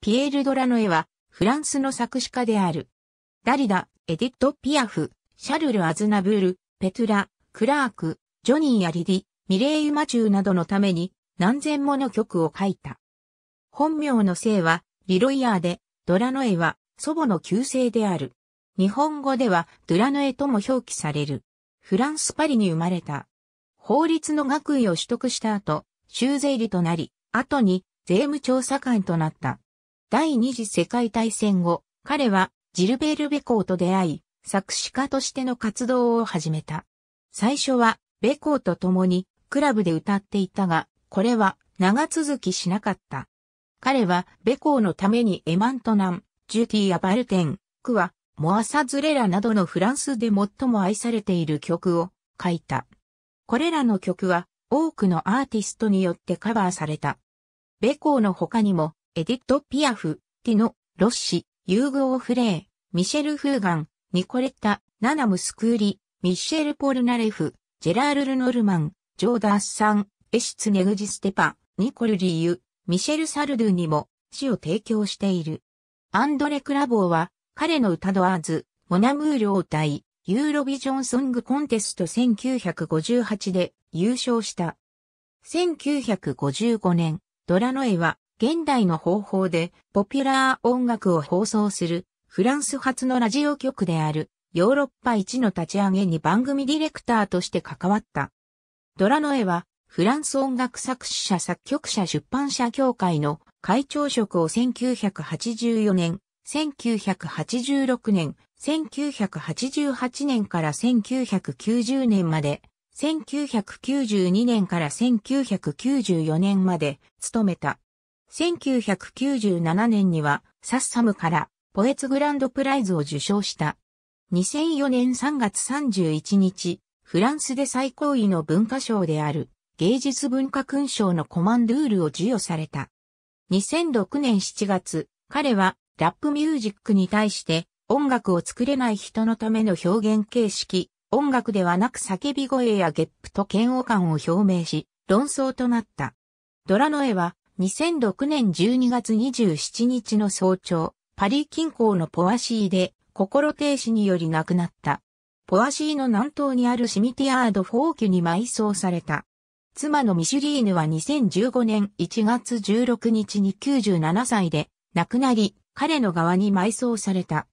ピエール・ドラノエは、フランスの作詞家である。ダリダ、エディット・ピアフ、シャルル・アズナブール、ペトラ、クラーク、ジョニー・アリディ、ミレイ・マチューなどのために何千もの曲を書いた。本名の姓はリロイヤーで、ドラノエは祖母の旧姓である。日本語ではドラノエとも表記される。フランス・パリに生まれた。法律の学位を取得した後、修税理となり、後に税務調査官となった。第二次世界大戦後、彼はジルベール・ベコーと出会い、作詞家としての活動を始めた。最初は、ベコーと共にクラブで歌っていたが、これは長続きしなかった。彼は、ベコーのためにエマントナン、ジュティやバルテン、クワ、モアサズレラなどのフランスで最も愛されている曲を書いた。これらの曲は多くのアーティストによってカバーされた。ベコーの他にもエディット・ピアフ、ティノ、ロッシ、ユーグ・オー・フレー、ミシェル・フーガン、ニコレッタ、ナナム・スクーリ、ミッシェル・ポルナレフ、ジェラール・ルノルマン、ジョーダースさん、エシツ・ネグジステパ、ニコル・リーユ、ミシェル・サルドゥにも詩を提供している。アンドレ・クラボーは彼の歌ドアーズ、モナムールを歌い、ユーロビジョンソングコンテスト1958で優勝した。1955年、ドラノエは現代の方法でポピュラー音楽を放送するフランス発のラジオ局であるヨーロッパ一の立ち上げに番組ディレクターとして関わった。ドラノエはフランス音楽作詞者作曲者出版社協会の会長職を1984年、1986年、1988年から1990年まで、1992年から1994年まで務めた。1997年には、サッサムから、ポエツグランドプライズを受賞した。2004年3月31日、フランスで最高位の文化賞である、芸術文化勲章のコマンドゥールを授与された。2006年7月、彼は、ラップミュージックに対して、音楽を作れない人のための表現形式、音楽ではなく叫び声やゲップと嫌悪感を表明し、論争となった。ドラノエは、2006年12月27日の早朝、パリ近郊のポワシーで心停止により亡くなった。ポワシーの南東にあるシミティアード・フォーキュに埋葬された。妻のミシュリーヌは2015年1月16日に97歳で亡くなり、彼の側に埋葬された。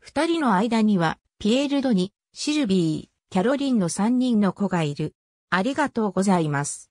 二人の間には、ピエール・ドニ、シルビー、キャロリンの三人の子がいる。ありがとうございます。